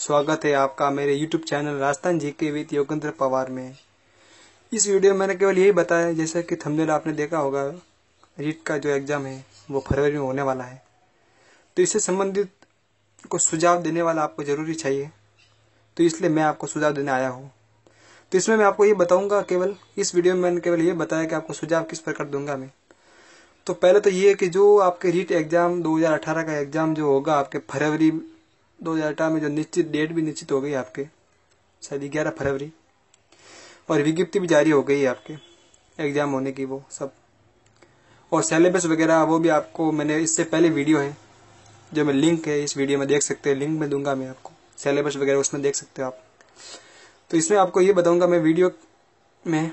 स्वागत है आपका मेरे YouTube चैनल राजस्थान जी के विद योगेंद्र पवार में इस वीडियो में मैंने केवल यही बताया जैसा कि थंबनेल आपने देखा होगा रीट का जो एग्ज़ाम है वो फरवरी में होने वाला है तो इससे संबंधित को सुझाव देने वाला आपको ज़रूरी चाहिए तो इसलिए मैं आपको सुझाव देने आया हूँ तो इसमें मैं आपको ये बताऊंगा केवल इस वीडियो में मैंने केवल ये बताया कि आपको सुझाव किस प्रकार दूंगा मैं तो पहले तो ये है कि जो आपके रीट एग्ज़ाम 2018 का एग्ज़ाम जो होगा आपके फरवरी दो में जो निश्चित डेट भी निश्चित हो गई आपके शायद ग्यारह फरवरी और विज्ञप्ति भी जारी हो गई है आपके एग्जाम होने की वो सब और सिलेबस वगैरह वो भी आपको मैंने इससे पहले वीडियो है जो मैं लिंक है इस वीडियो में देख सकते हैं लिंक में दूंगा मैं आपको सिलेबस वगैरह उसमें देख सकते हो आप तो इसमें आपको ये बताऊंगा मैं वीडियो में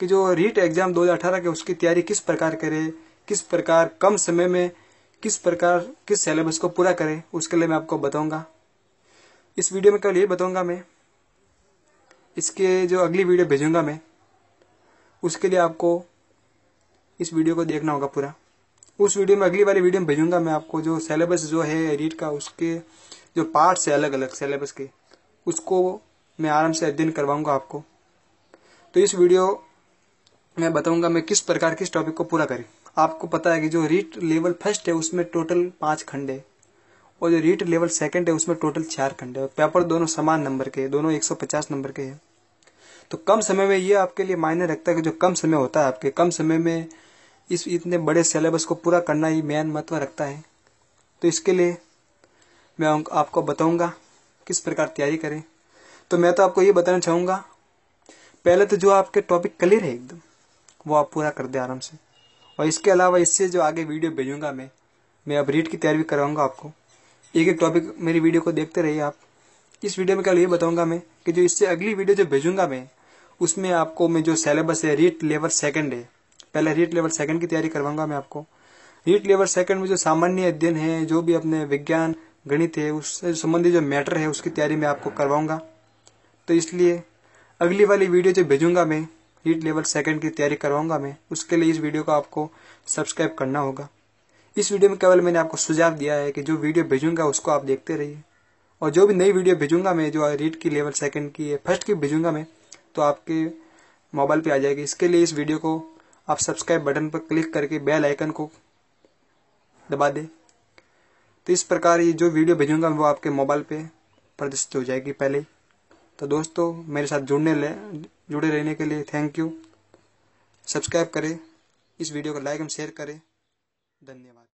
कि जो रीट एग्जाम 2018 के उसकी तैयारी किस प्रकार करे किस प्रकार कम समय में किस प्रकार किस सिलेबस को पूरा करें उसके लिए मैं आपको बताऊंगा इस वीडियो में कल ये बताऊंगा मैं इसके जो अगली वीडियो भेजूंगा मैं उसके लिए आपको इस वीडियो को देखना होगा पूरा उस वीडियो में अगली वाली वीडियो में भेजूंगा मैं आपको जो सिलेबस जो है रीट का उसके जो पार्ट्स है अलग अलग सिलेबस के उसको मैं आराम से अध्ययन करवाऊंगा आपको तो इस वीडियो मैं बताऊंगा मैं किस प्रकार के इस टॉपिक को पूरा करें आपको पता है कि जो रीट लेवल फर्स्ट है उसमें टोटल पांच खंडे और जो रीट लेवल सेकंड है उसमें टोटल चार खंडे और पेपर दोनों समान नंबर के दोनों 150 नंबर के हैं तो कम समय में ये आपके लिए मायने रखता है कि जो कम समय होता है आपके कम समय में इस इतने बड़े सिलेबस को पूरा करना ही मेन महत्व रखता है तो इसके लिए मैं आपको बताऊंगा किस प्रकार तैयारी करें तो मैं तो आपको ये बताना चाहूंगा पहले तो जो आपके टॉपिक क्लियर है एकदम वो आप पूरा कर दें आराम से और इसके अलावा इससे जो आगे वीडियो भेजूंगा मैं मैं अब रीड की तैयारी भी कराऊंगा आपको एक एक टॉपिक मेरी वीडियो को देखते रहिए आप इस वीडियो में कल ये बताऊंगा मैं कि जो इससे अगली वीडियो जो भेजूंगा मैं उसमें आपको मैं जो सिलेबस है रीट लेवल सेकंड है पहले रीट लेवल सेकंड की तैयारी करवाऊंगा मैं आपको रीट लेवल सेकंड में जो सामान्य अध्ययन है जो भी अपने विज्ञान गणित है उससे संबंधित जो मैटर है उसकी तैयारी मैं आपको करवाऊंगा तो इसलिए अगली वाली वीडियो जो भेजूंगा मैं नीट लेवल सेकंड की तैयारी करवाऊंगा मैं उसके लिए इस वीडियो को आपको सब्सक्राइब करना होगा इस वीडियो में केवल मैंने आपको सुझाव दिया है कि जो वीडियो भेजूंगा उसको आप देखते रहिए और जो भी नई वीडियो भेजूंगा मैं जो रीड की लेवल सेकंड की है फर्स्ट की भेजूंगा मैं तो आपके मोबाइल पे आ जाएगी इसके लिए इस वीडियो को आप सब्सक्राइब बटन पर क्लिक करके बेल आइकन को दबा दें तो इस प्रकार ये जो वीडियो भेजूंगा वो आपके मोबाइल पे प्रदर्शित हो जाएगी पहले ही तो दोस्तों मेरे साथ जुड़ने लें जुड़े रहने के लिए थैंक यू सब्सक्राइब करें इस वीडियो को लाइक एंड शेयर करें धन्यवाद